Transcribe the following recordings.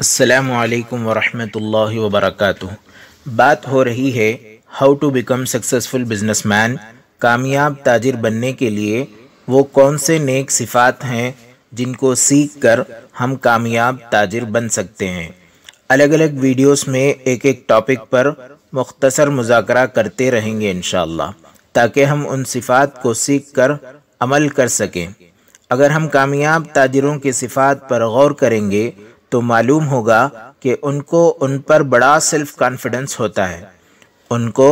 असलकम वरहमल वबरक बात हो रही है how to become successful man कामयाब ताजिर बनने के लिए वो कौन से नेक सिफात हैं जिनको सीख कर हम कामयाब ताजिर बन सकते हैं अलग अलग वीडियोस में एक एक टॉपिक पर मुख्तसर मुजाकरा करते रहेंगे इन ताकि हम उन सिफात को सीख कर अमल कर सकें अगर हम कामयाब ताजरों की सिफात पर गौर करेंगे तो मालूम होगा कि उनको उन पर बड़ा सेल्फ कॉन्फिडेंस होता है उनको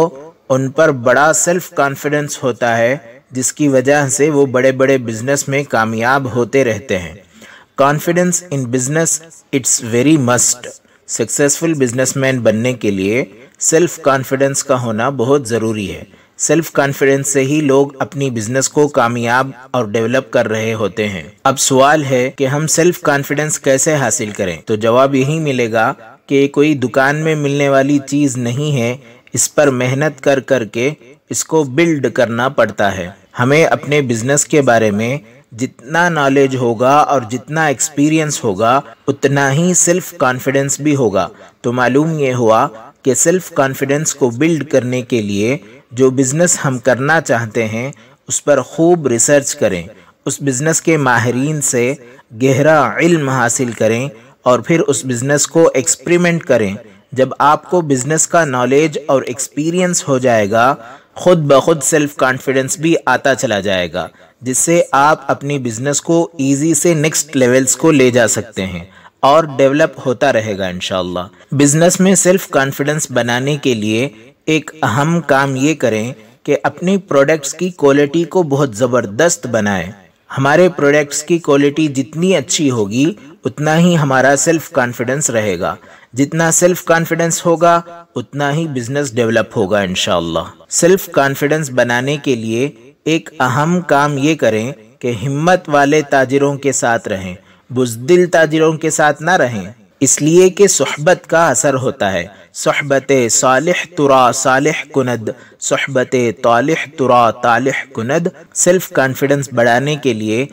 उन पर बड़ा सेल्फ कॉन्फिडेंस होता है जिसकी वजह से वो बड़े बड़े बिजनेस में कामयाब होते रहते हैं confidence in business it's very must successful businessman बनने के लिए सेल्फ कॉन्फिडेंस का होना बहुत ज़रूरी है सेल्फ कॉन्फिडेंस से ही लोग अपनी बिजनेस को कामयाब और डेवलप कर रहे होते हैं अब सवाल है कि हम सेल्फ कॉन्फिडेंस कैसे हासिल करें तो जवाब यही मिलेगा कि कोई दुकान में मिलने वाली चीज़ नहीं है इस पर मेहनत कर कर के इसको बिल्ड करना पड़ता है हमें अपने बिजनेस के बारे में जितना नॉलेज होगा और जितना एक्सपीरियंस होगा उतना ही सेल्फ कॉन्फिडेंस भी होगा तो मालूम ये हुआ कि सेल्फ कॉन्फिडेंस को बिल्ड करने के लिए जो बिज़नेस हम करना चाहते हैं उस पर खूब रिसर्च करें उस बिज़नेस के माहरीन से गहरा इल्म हासिल करें और फिर उस बिज़नेस को एक्सपेरिमेंट करें जब आपको बिज़नेस का नॉलेज और एक्सपीरियंस हो जाएगा खुद ब खुद सेल्फ कॉन्फिडेंस भी आता चला जाएगा जिससे आप अपनी बिज़नेस को इजी से नेक्स्ट लेवल्स को ले जा सकते हैं और डेवलप होता रहेगा इन बिज़नेस में सेल्फ कॉन्फिडेंस बनाने के लिए एक अहम काम ये करें कि अपनी प्रोडक्ट्स की क्वालिटी को बहुत ज़बरदस्त बनाएं हमारे प्रोडक्ट्स की क्वालिटी जितनी अच्छी होगी उतना ही हमारा सेल्फ कॉन्फिडेंस रहेगा जितना सेल्फ कॉन्फिडेंस होगा उतना ही बिजनेस डेवलप होगा इन सेल्फ कॉन्फिडेंस बनाने के लिए एक अहम काम ये करें कि हिम्मत वाले ताजिरों के साथ रहें बुजदिल ताजिरों के साथ ना रहें इसलिए कि सहबत का असर होता है सहबत सालिह तुरा सालिह कुनद सहबत तालिह तुरा तालिह कुनद सेल्फ कॉन्फिडेंस बढ़ाने के लिए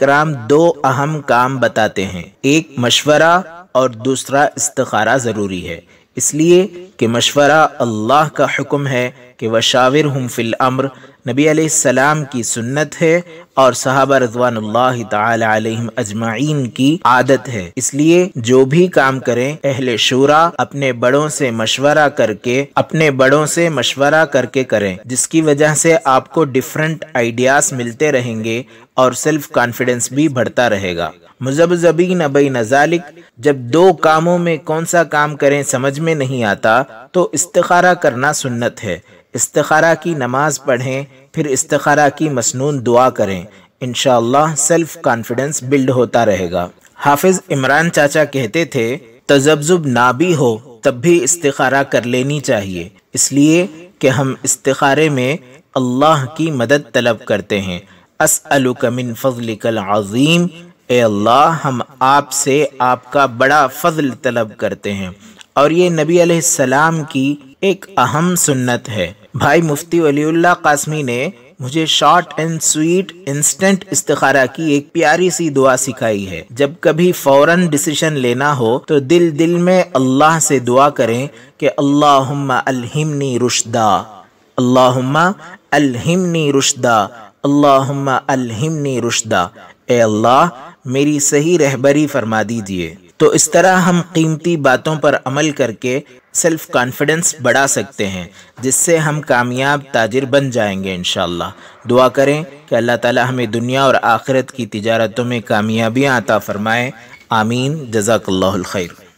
कराम दो अहम काम बताते हैं एक मशवरा और दूसरा इस्तारा ज़रूरी है इसलिए कि मशवरा अल्लाह का हुक्म है कि वशाविर हम फिल अम्र नबी अलैहिस्सलाम की सुन्नत है और सहाबा रजवान तम अजमाइन की आदत है इसलिए जो भी काम करें अहले शूरा अपने बड़ों से मशवरा करके अपने बड़ों से मशवरा करके करें जिसकी वजह से आपको डिफरेंट आइडियाज मिलते रहेंगे और सेल्फ कॉन्फिडेंस भी बढ़ता रहेगा मुजबजबीन अबई नजालिक जब दो कामों में कौन सा काम करें समझ में नहीं आता तो इस्तारा करना सुन्नत है इस्तारा की नमाज पढ़ें फिर इस्तारा की मसनून दुआ करें इन सेल्फ कॉन्फिडेंस बिल्ड होता रहेगा हाफिज इमरान चाचा कहते थे तजब्जुब ना भी हो तब भी इस्तारा कर लेनी चाहिए इसलिए कि हम इस्तारे में अल्लाह की मदद तलब करते हैं असअलुकमिन फजलिकल अज़ीम ए अल्लाह हम आपसे आपका बड़ा फ़जल तलब करते हैं और ये नबी सलाम की एक अहम सुन्नत है भाई मुफ्ती वलीउल्ला कासमी ने मुझे शॉर्ट एंड स्वीट इंस्टेंट इस्तारा की एक प्यारी सी दुआ सिखाई है जब कभी फौरन डिसीजन लेना हो तो दिल दिल में अल्लाह से दुआ करें कि अल्लाह रुशदा अल्लाह अल्हिमनी रुशदा अल्लाह अल्हिमनी रुशदा ए अल्लाह मेरी सही रहबरी फरमा दीजिए तो इस तरह हम कीमती बातों पर अमल करके सेल्फ कॉन्फिडेंस बढ़ा सकते हैं जिससे हम कामयाब ताजिर बन जाएंगे इन दुआ करें कि अल्लाह ताला हमें दुनिया और आखिरत की तजारतों में कामयाबियाँ आता फ़रमाएँ आमीन जजाकल्ला